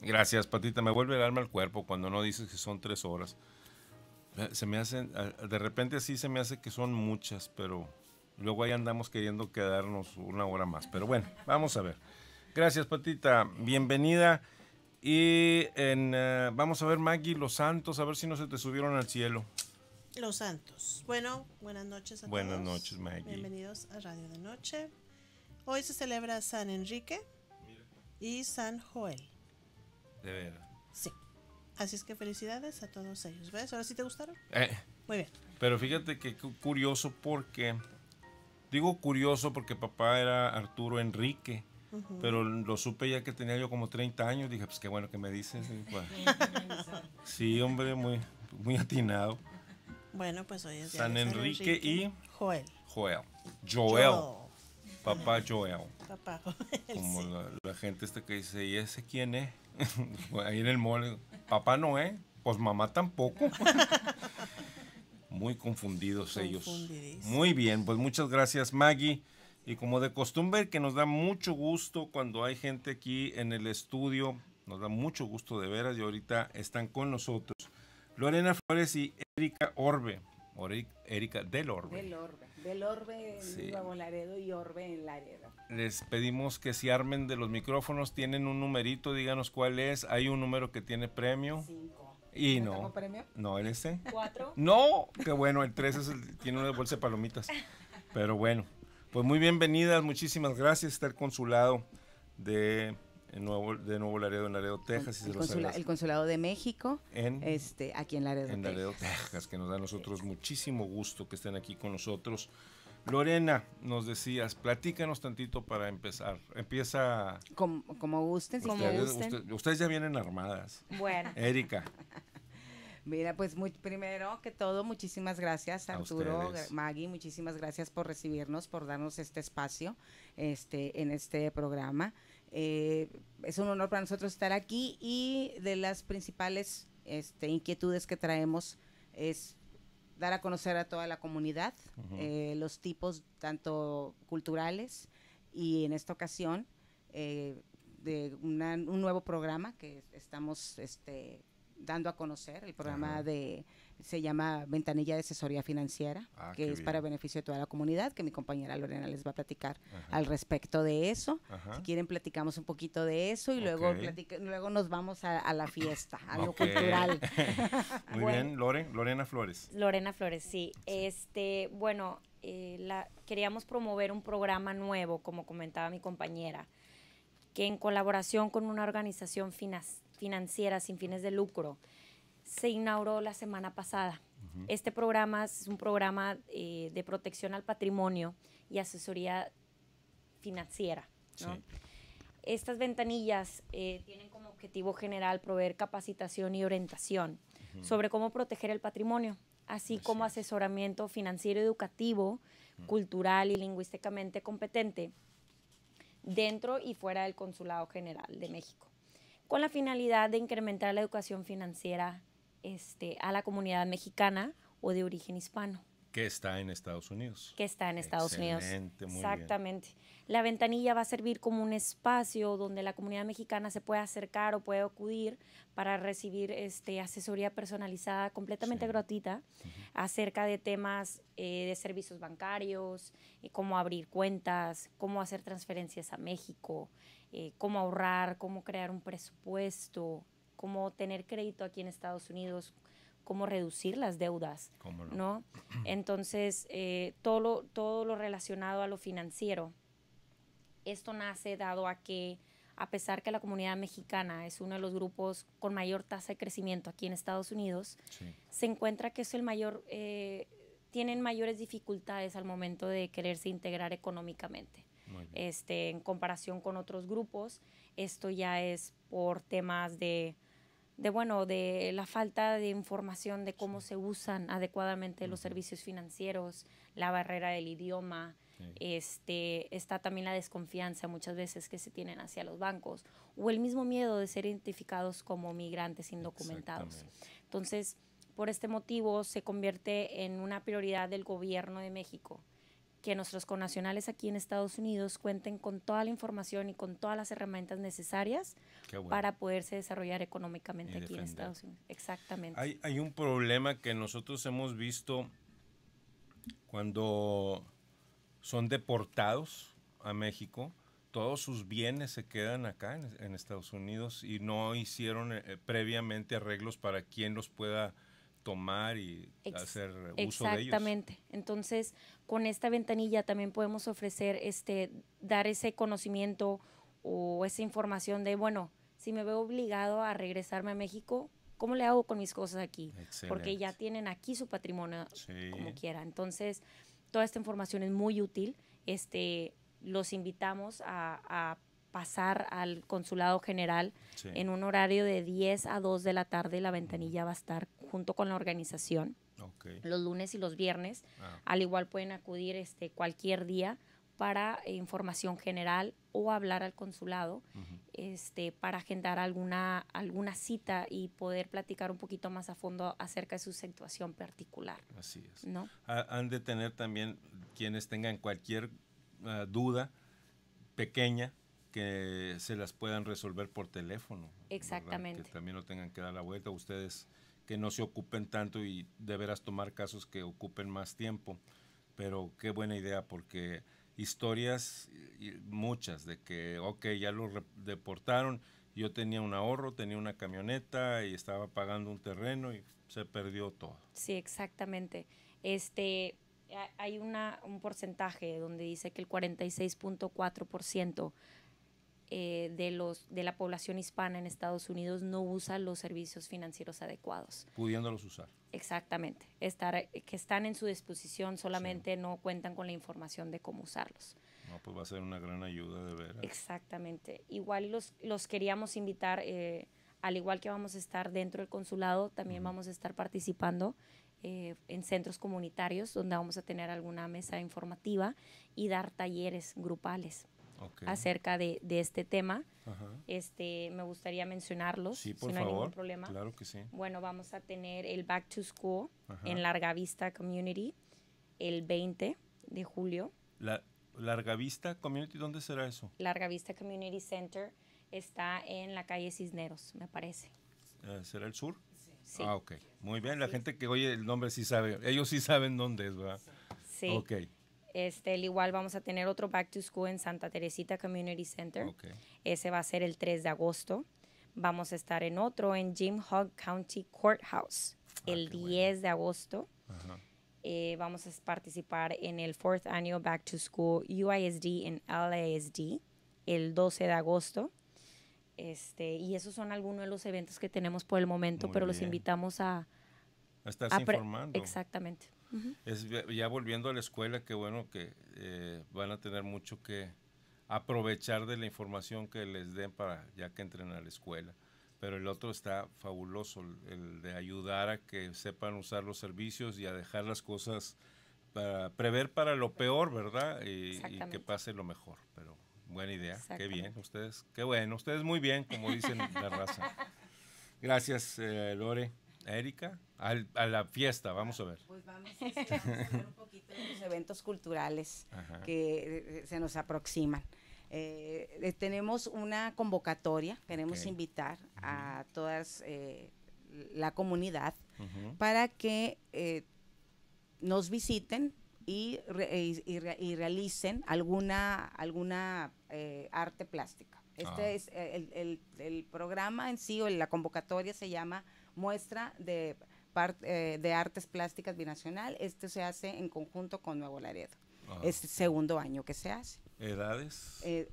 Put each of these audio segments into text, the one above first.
Gracias, Patita. Me vuelve el alma al cuerpo cuando no dices que son tres horas. Se me hacen, de repente así se me hace que son muchas, pero luego ahí andamos queriendo quedarnos una hora más. Pero bueno, vamos a ver. Gracias, Patita. Bienvenida. Y eh, vamos a ver, Maggie, los santos, a ver si no se te subieron al cielo. Los santos. Bueno, buenas noches a todos. Buenas noches, Maggie. Bienvenidos a Radio de Noche. Hoy se celebra San Enrique y San Joel. De Sí. Así es que felicidades a todos ellos. ¿Ves? ¿Ahora sí te gustaron? Eh. Muy bien. Pero fíjate que curioso porque. Digo curioso porque papá era Arturo Enrique. Pero lo supe ya que tenía yo como 30 años. Dije, pues qué bueno que me dices. Pues, sí, hombre, muy, muy atinado. Bueno, pues hoy es San Enrique, y Joel. Joel. Joel. Papá Joel. Papá Como la, gente esta que dice, ¿y ese quién es? Ahí en el mole. papá no es, pues mamá tampoco. Muy confundidos ellos. Muy bien, pues muchas gracias Maggie. Y como de costumbre, que nos da mucho gusto cuando hay gente aquí en el estudio, nos da mucho gusto de veras y ahorita están con nosotros. Lorena Flores y Erika Orbe. Erika del Orbe. Del Orbe, del Orbe en Nuevo Laredo y Orbe en Laredo. Les pedimos que se armen de los micrófonos, tienen un numerito, díganos cuál es. Hay un número que tiene premio. Cinco. Y no. premio? No, ¿el este? ¿Cuatro? No, qué bueno, el tres tiene una bolsa de palomitas. Pero bueno, pues muy bienvenidas, muchísimas gracias, con el consulado de de Nuevo Laredo, en Laredo, Texas. El, el Consulado de México, en, este, aquí en Laredo, en Laredo Texas. que nos da a nosotros muchísimo gusto que estén aquí con nosotros. Lorena, nos decías, platícanos tantito para empezar. Empieza... Como, gusten. Ustedes, como gusten. ustedes ya vienen armadas. Bueno. Erika. Mira, pues primero que todo, muchísimas gracias, Arturo, Maggie, muchísimas gracias por recibirnos, por darnos este espacio este, en este programa. Eh, es un honor para nosotros estar aquí y de las principales este, inquietudes que traemos es dar a conocer a toda la comunidad eh, los tipos tanto culturales y en esta ocasión eh, de un nuevo programa que estamos este, dando a conocer, el programa de se llama Ventanilla de Asesoría Financiera, ah, que es para beneficio de toda la comunidad, que mi compañera Lorena les va a platicar al respecto de eso. Si quieren, platicamos un poquito de eso y luego, luego nos vamos a, la fiesta, a lo cultural. Muy bien, Lorena Flores. Lorena Flores, sí. Este, bueno, eh, la, queríamos promover un programa nuevo, como comentaba mi compañera, que en colaboración con una organización financiera sin fines de lucro, se inauguró la semana pasada. Este programa es un programa eh, de protección al patrimonio y asesoría financiera. Estas ventanillas eh, tienen como objetivo general proveer capacitación y orientación sobre cómo proteger el patrimonio, así, como asesoramiento financiero educativo, cultural y lingüísticamente competente dentro y fuera del Consulado General de México, con la finalidad de incrementar la educación financiera este, a la comunidad mexicana o de origen hispano. Que está en Estados Unidos. Que está en Estados Unidos. Exactamente. La ventanilla va a servir como un espacio donde la comunidad mexicana se puede acercar o puede acudir para recibir este, asesoría personalizada completamente gratuita acerca de temas eh, de servicios bancarios, eh, cómo abrir cuentas, cómo hacer transferencias a México, eh, cómo ahorrar, cómo crear un presupuesto, cómo tener crédito aquí en Estados Unidos, cómo reducir las deudas, no? Entonces, eh, todo, lo, todo lo relacionado a lo financiero, esto nace dado a que, a pesar que la comunidad mexicana es uno de los grupos con mayor tasa de crecimiento aquí en Estados Unidos, se encuentra que es el mayor, eh, tienen mayores dificultades al momento de quererse integrar económicamente. Este, en comparación con otros grupos, esto ya es por temas de de bueno, de la falta de información de cómo se usan adecuadamente los servicios financieros, la barrera del idioma, este, está también la desconfianza muchas veces que se tienen hacia los bancos o el mismo miedo de ser identificados como migrantes indocumentados. Entonces, por este motivo se convierte en una prioridad del gobierno de México que nuestros connacionales aquí en Estados Unidos cuenten con toda la información y con todas las herramientas necesarias para poderse desarrollar económicamente aquí en Estados Unidos. Exactamente. Hay, un problema que nosotros hemos visto cuando son deportados a México, todos sus bienes se quedan acá en, Estados Unidos y no hicieron eh, previamente arreglos para quien los pueda tomar y hacer uso de ellos. Exactamente. Entonces, con esta ventanilla también podemos ofrecer, este, dar ese conocimiento o esa información de, bueno, si me veo obligado a regresarme a México, ¿cómo le hago con mis cosas aquí? Porque ya tienen aquí su patrimonio como quiera. Entonces, toda esta información es muy útil. Este, los invitamos a, a pasar al consulado general en un horario de 10 a 2 de la tarde. La ventanilla va a estar junto con la organización los lunes y los viernes. Ah. Al igual pueden acudir este, cualquier día para información general o hablar al consulado este, para agendar alguna, alguna cita y poder platicar un poquito más a fondo acerca de su situación particular. Así es. ¿no? Han de tener también quienes tengan cualquier ah, duda pequeña que se las puedan resolver por teléfono. Exactamente. Que también no tengan que dar la vuelta ustedes, que no se ocupen tanto y deberás tomar casos que ocupen más tiempo. Pero qué buena idea, porque historias, muchas, de que, ok, ya lo deportaron, yo tenía un ahorro, tenía una camioneta y estaba pagando un terreno y se perdió todo. Sí, exactamente. Este, hay una, un porcentaje donde dice que el 46.4% eh, de, los, de la población hispana en Estados Unidos no usa los servicios financieros adecuados. Pudiéndolos usar. Exactamente. Estar, que están en su disposición, solamente no cuentan con la información de cómo usarlos. pues va a ser una gran ayuda de veras. Exactamente. Igual los, los queríamos invitar, eh, al igual que vamos a estar dentro del consulado, también vamos a estar participando eh, en centros comunitarios donde vamos a tener alguna mesa informativa y dar talleres grupales acerca de, este tema. Este, me gustaría mencionarlos, sí, por si no hay ningún problema. Claro que sí. Bueno, vamos a tener el Back to School en Larga Vista Community el 20 de julio. La, ¿Larga Community? ¿Dónde será eso? Larga Vista Community Center está en la calle Cisneros, me parece. Eh, ¿Será el sur? Sí. Ah, ok. Muy bien, la gente que oye el nombre sí sabe, ellos sí saben dónde es, ¿verdad? Sí. Ok. Este, el igual vamos a tener otro Back to School en Santa Teresita Community Center. Ese va a ser el 3 de agosto. Vamos a estar en otro en Jim Hogg County Courthouse ah, el 10 de agosto. Eh, vamos a participar en el 4th Annual Back to School UISD en LASD el 12 de agosto. Este, y esos son algunos de los eventos que tenemos por el momento, pero los invitamos a... informando. Exactamente. Es ya volviendo a la escuela, que bueno que eh, van a tener mucho que aprovechar de la información que les den para ya que entren a la escuela. Pero el otro está fabuloso, el de ayudar a que sepan usar los servicios y a dejar las cosas para prever para lo peor, ¿verdad? Y, que pase lo mejor. Pero buena idea, qué bien, ustedes, qué bueno, ustedes muy bien, como dicen la raza. Gracias, eh, Lore. Erika, a la fiesta, vamos a ver. Pues vamos, a, un poquito de los eventos culturales que eh, eh, se nos aproximan. Eh, tenemos una convocatoria, queremos invitar a toda la comunidad para que nos visiten y, realicen alguna, alguna arte plástica. Este ah. es el, programa en sí o la convocatoria se llama muestra de, eh, de artes plásticas binacional. Esto se hace en conjunto con Nuevo Laredo. Ah, es el segundo año que se hace. ¿Edades? Eh,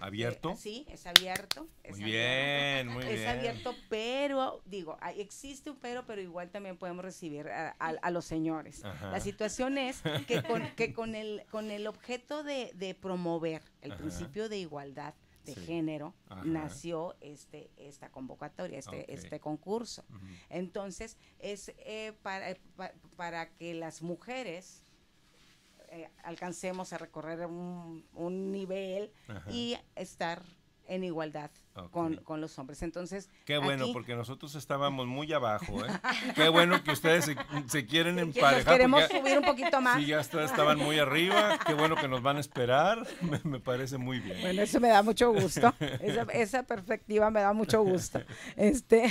¿Abierto? Eh, sí, es abierto. muy bien, muy bien. Es abierto, pero, digo, existe un pero, pero igual también podemos recibir a, los señores. La situación es que con, con, el, con el objeto de, promover el principio de igualdad, de este género nació este esta convocatoria, este, este concurso. Entonces, es eh, para, para, que las mujeres eh, alcancemos a recorrer un, nivel y estar en igualdad con, los hombres. Entonces, qué bueno, porque nosotros estábamos muy abajo. ¿eh? qué bueno que ustedes se, quieren emparejar. queremos subir un poquito más. Sí, ya estaban muy arriba. Qué bueno que nos van a esperar. Me, parece muy bien. Bueno, eso me da mucho gusto. Esa, perspectiva me da mucho gusto. Este.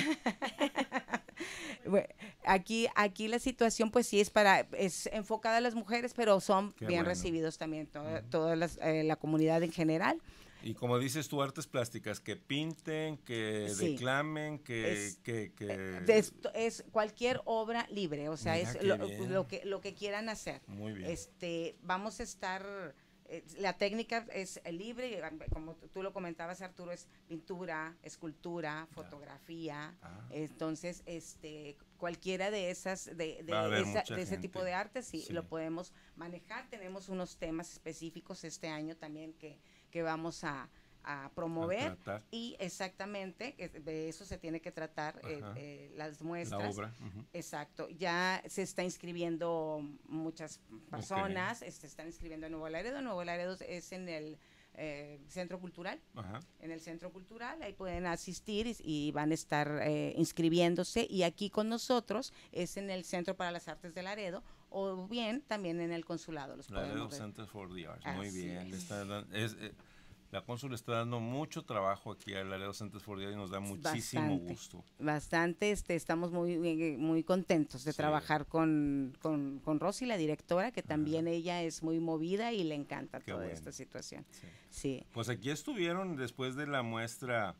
aquí, aquí la situación, pues sí es para, es enfocada a las mujeres, pero son bien recibidos también toda, eh, la comunidad en general. Y como dices tú, artes plásticas, que pinten, que reclamen declamen, que... Es, eh, Es, cualquier obra libre, o sea, es lo, que, lo que quieran hacer. Muy bien. Este, vamos a estar... Eh, la técnica es libre, como tú lo comentabas Arturo, es pintura, escultura, fotografía, ah. entonces este cualquiera de esas, de, de, ese tipo de arte, sí, lo podemos manejar, tenemos unos temas específicos este año también que, que vamos a, promover y exactamente de eso se tiene que tratar eh, eh, las muestras. La obra. Exacto. Ya se está inscribiendo muchas personas, este, se están inscribiendo en Nuevo Laredo. Nuevo Laredo es en el eh, Centro Cultural. En el Centro Cultural, ahí pueden asistir y, van a estar inscribiéndose. Y aquí con nosotros es en el Centro para las Artes de Laredo, o bien también en el consulado. Los la for the Arts, muy bien. Está, eh, la cónsul está dando mucho trabajo aquí al área Centers for y nos da muchísimo gusto. Bastante, este, estamos muy, eh, muy contentos de trabajar con, con, con, Rosy, la directora, que también ella es muy movida y le encanta toda esta situación. sí. Pues aquí estuvieron después de la muestra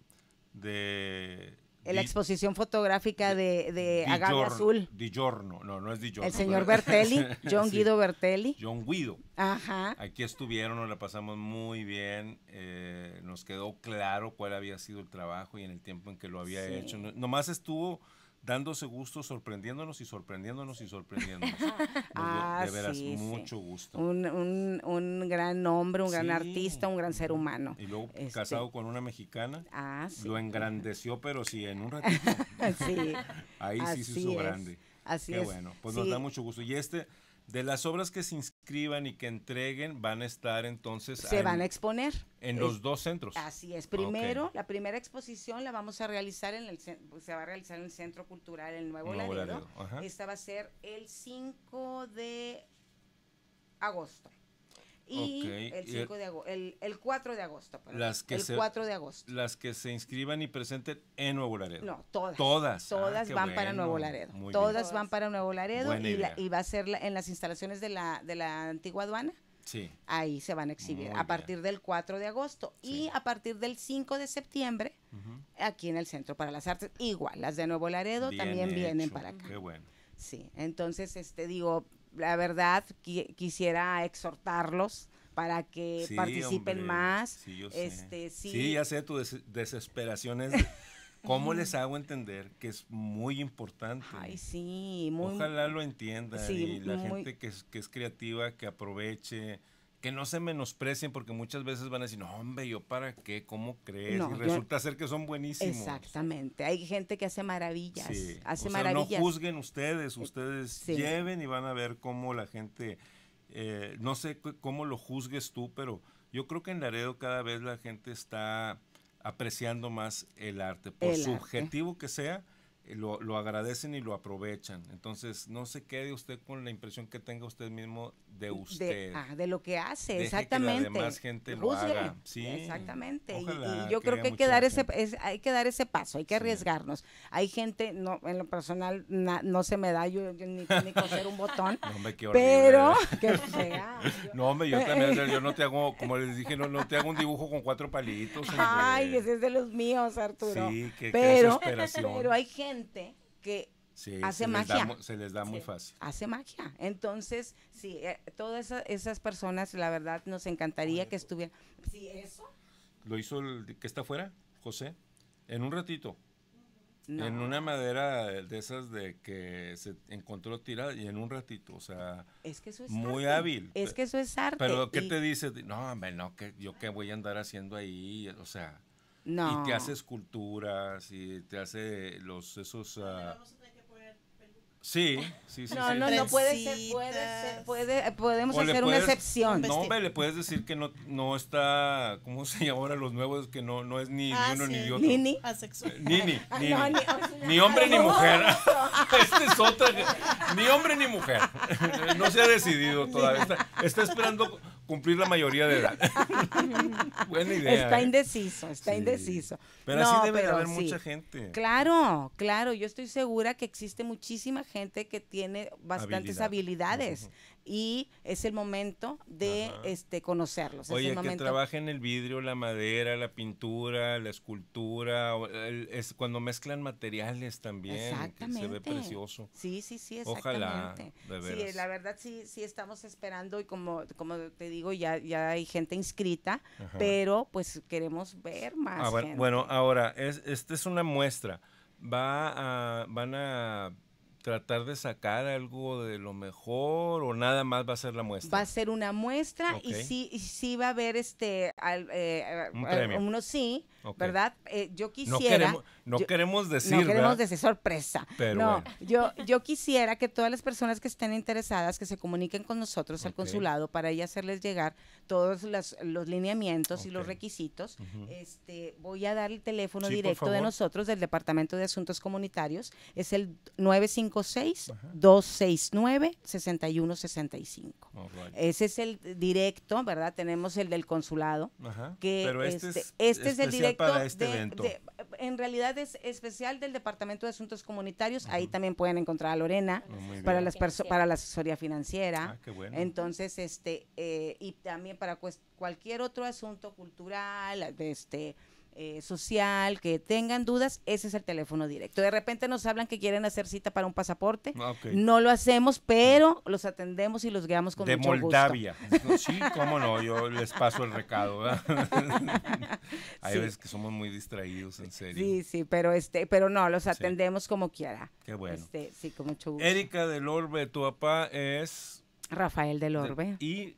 de la exposición fotográfica de, de Azul. Di no, no es Di El señor Bertelli, John Guido Bertelli. John Guido. Ajá. Aquí estuvieron, nos la pasamos muy bien, eh, nos quedó claro cuál había sido el trabajo y en el tiempo en que lo había hecho. Nomás estuvo dándose gusto, sorprendiéndonos y sorprendiéndonos y sorprendiéndonos. de, ah, veras, mucho gusto. Un, gran hombre, un gran artista, un gran ser humano. Y luego este, casado con una mexicana. Ah, lo engrandeció, pero sí, en un ratito. Ahí sí se hizo grande. Así Qué bueno, pues nos da mucho gusto. Y este, de las obras que se escriban y que entreguen van a estar entonces... Se van a exponer. En los dos centros. Así es. Primero, la primera exposición la vamos a realizar en el... Pues, se va a realizar en el Centro Cultural El Nuevo, Nuevo Esta va a ser el 5 de agosto y el de agosto, el, 4 de agosto. Las que se, Las que se inscriban y presenten en Nuevo Laredo. No, todas. Todas. Ah, todas van para Nuevo Laredo. todas van para Nuevo Laredo y, va a ser en las instalaciones de la, de la antigua aduana. Sí. Ahí se van a exhibir a partir del 4 de agosto y a partir del 5 de septiembre aquí en el Centro para las Artes. Igual, las de Nuevo Laredo también vienen para acá. Qué bueno. Sí, entonces, este, digo, la verdad quisiera exhortarlos para que participen más. Sí, Este, sí. sí. ya sé, tu desesperación ¿Cómo les hago entender que es muy importante? Ay, sí, muy. Ojalá lo entiendan y la gente que es, que es creativa, que aproveche, que no se menosprecien porque muchas veces van a decir, no, hombre, yo para qué, ¿cómo crees? y resulta ser que son buenísimos. Exactamente, hay gente que hace maravillas, hace No juzguen ustedes, eh, ustedes lleven y van a ver cómo la gente, eh, no sé cómo lo juzgues tú, pero yo creo que en Laredo cada vez la gente está apreciando más el arte, por subjetivo que sea lo, agradecen y lo aprovechan. Entonces, no se quede usted con la impresión que tenga usted mismo de usted. De, ah, de lo que hace, exactamente. Que la gente lo haga. Sí, exactamente. y, yo creo que hay que, dar ese, hay que dar ese paso, hay que arriesgarnos. Hay gente, no, en lo personal, no se me da yo, ni, ni, coser un botón. No me Pero, que sea. no, hombre, yo también, yo no te hago, como les dije, no, no te hago un dibujo con cuatro palitos. Ay, ese es de los míos, Arturo. Sí, que, pero, pero hay gente que hace magia. se les da muy fácil. Hace magia. Entonces, sí, eh, todas esas, personas, la verdad, nos encantaría que estuviera eso. ¿Lo hizo el que está afuera, José? En un ratito. En una madera de esas de que se encontró tirada y en un ratito, o sea, es muy hábil. Es que eso es arte. Pero ¿qué te dice? No, hombre, no, que yo qué voy a andar haciendo ahí, o sea, y te hace esculturas y te hace los esos... Uh, sí, sí, sí. No, no, no puede ser, puede ser, puede, podemos hacer una excepción. No, hombre, le puedes decir que no, no está, ¿cómo se llama ahora los nuevos? Que no, no es ni, ni ah, uno ni otro. Nini. Asexual. nini, ni, hombre ni mujer. este es otra, ni hombre ni mujer. no se ha decidido todavía. está esperando cumplir la mayoría de edad. Está ¿eh? indeciso, está indeciso. Pero así debe haber mucha gente. Claro, claro. Yo estoy segura que existe muchísima gente que tiene bastantes habilidades y es el momento de este conocerlos. Oye, es el que trabajen el vidrio, la madera, la pintura, la escultura, cuando mezclan materiales también, exactamente. se ve precioso. Sí, sí, sí, exactamente. Ojalá, Sí, la verdad sí, sí estamos esperando y como, como te digo, ya, ya hay gente inscrita, pero pues queremos ver más. Ah, bueno, ahora, esta es una muestra. Va a, van a tratar de sacar algo de lo mejor o nada más va a ser la muestra? Va a ser una muestra y sí sí va a haber este eh, uno sí, ¿verdad? Eh, yo quisiera No queremos, decir, No queremos decir sorpresa. no, yo yo quisiera que todas las personas que estén interesadas que se comuniquen con nosotros al consulado para ahí hacerles llegar todos los, lineamientos y los requisitos. Este, voy a dar el teléfono directo de nosotros del Departamento de Asuntos Comunitarios, es el 95 6269 6165 Ese es el directo, ¿verdad? Tenemos el del consulado. Que este, este, es, este el directo. Este en realidad es especial del Departamento de Asuntos Comunitarios. Ahí también pueden encontrar a Lorena oh, para, las para la asesoría financiera. Ah, Entonces, este, eh, y también para cualquier otro asunto cultural, de este eh, social, que tengan dudas, ese es el teléfono directo. De repente nos hablan que quieren hacer cita para un pasaporte. Ah, no lo hacemos, pero los atendemos y los guiamos con de Moldavia. Sí, cómo no, yo les paso el recado. Hay veces que somos muy distraídos, en serio. Sí, sí, pero este, pero no, los atendemos como quiera. Qué bueno. Este, sí, con mucho gusto. Erika del Orbe, tu papá es Rafael del Orbe. Y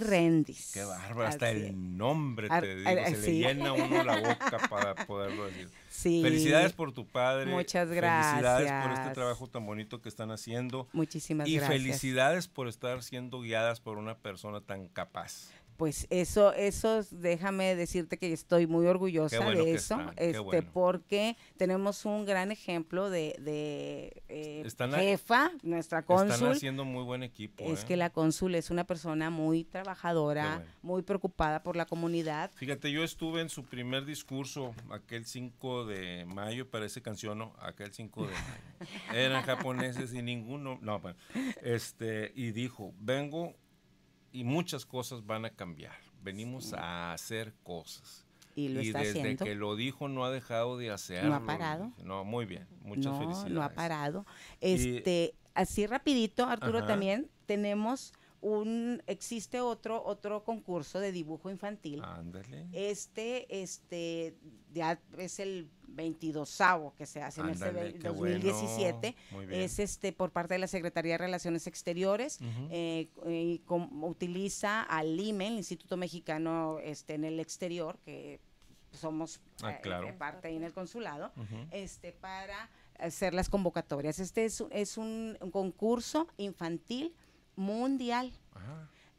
Rendis. Qué bárbaro, hasta el nombre te digo, se le llena uno la boca para poderlo decir. Felicidades por tu padre. Muchas gracias. Felicidades por este trabajo tan bonito que están haciendo. Muchísimas gracias. Y felicidades por estar siendo guiadas por una persona tan capaz pues eso, eso, déjame decirte que estoy muy orgullosa de eso, este, porque tenemos un gran ejemplo de, eh, jefa, nuestra cónsul. Están haciendo muy buen equipo. Es ¿eh? que la cónsul es una persona muy trabajadora, muy preocupada por la comunidad. Fíjate, yo estuve en su primer discurso aquel 5 de mayo, para ese canción, no, aquel 5 de mayo. Eran japoneses y ninguno, no, este, y dijo, vengo y muchas cosas van a cambiar. Venimos a hacer cosas. Y, lo desde que lo dijo no ha dejado de hacerlo. No ha parado. No, muy bien. Muchas felicidades. No ha parado. Este, así rapidito, Arturo, también tenemos un existe otro otro concurso de dibujo infantil. Este este es el 22 que se hace en el este 2017. Es este por parte de la Secretaría de Relaciones Exteriores eh, utiliza al IME, el Instituto Mexicano este en el exterior que somos ah, eh, eh, parte en el consulado, este para hacer las convocatorias. Este es, un concurso infantil mundial.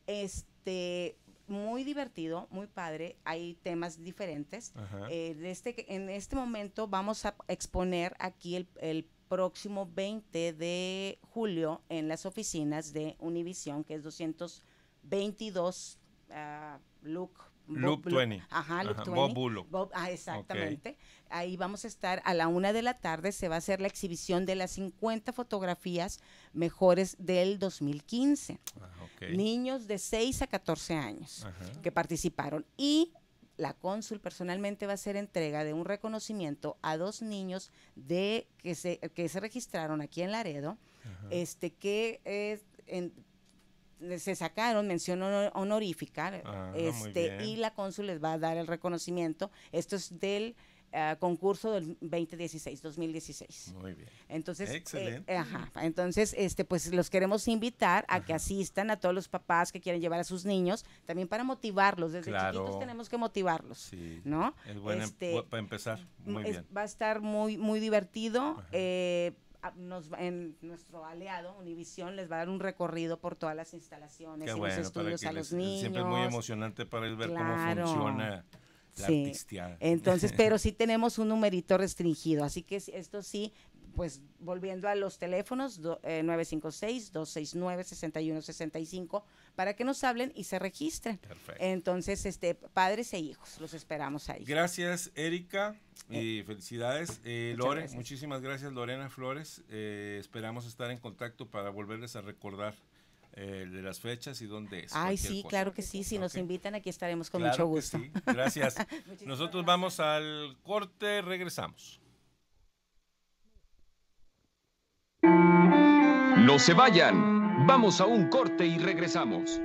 Este, muy divertido, muy padre. Hay temas diferentes. Eh, este, en este momento vamos a exponer aquí el, el, próximo 20 de julio en las oficinas de Univision, que es 222 ah, Look Loop 20. Ajá, Loop 20. Bob Bullock. ah, exactamente. Ahí vamos a estar a la una de la tarde. Se va a hacer la exhibición de las 50 fotografías mejores del 2015. Ah, niños de 6 a 14 años que participaron. Y la cónsul personalmente va a hacer entrega de un reconocimiento a dos niños de que se, que se registraron aquí en Laredo, este que es, se sacaron mención honorífica ah, este, y la cónsul les va a dar el reconocimiento. Esto es del ah, concurso del 2016, 2016. Muy bien. Entonces, eh, Excelente. ajá, entonces este, pues los queremos invitar a que asistan a todos los papás que quieren llevar a sus niños, también para motivarlos. Desde chiquitos tenemos que motivarlos, sí. ¿no? Em, este, para empezar. Mm, va a estar muy, muy divertido. Eh, nos, en nuestro aliado Univisión les va a dar un recorrido por todas las instalaciones y los estudios a los niños. Siempre es muy emocionante para él ver cómo funciona. La sí. Entonces, pero sí tenemos un numerito restringido, así que esto sí pues volviendo a los teléfonos 956-269-6165 eh, para que nos hablen y se registren. Perfecto. Entonces, este, padres e hijos, los esperamos ahí. Gracias, Erika, y eh, felicidades. Eh, Lore, muchísimas gracias, Lorena Flores. Eh, esperamos estar en contacto para volverles a recordar. de las fechas y dónde es. Ay, sí, claro que sí. Si nos invitan, aquí estaremos con mucho gusto. sí. Gracias. Nosotros vamos al corte, regresamos. No se vayan. Vamos a un corte y regresamos.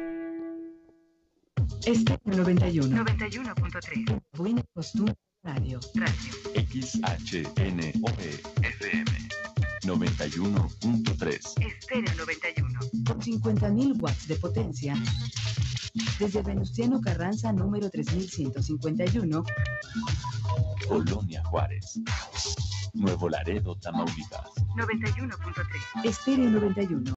Este 91. 91.3. Buena costumbre radio. Radio. XHNOE FM. 91.3. Espera 91. Con 50.000 watts de potencia. Desde Venustiano Carranza, número 3151. Colonia Juárez. Nuevo Laredo, Tamaulipas. 91.3. Estéreo 91.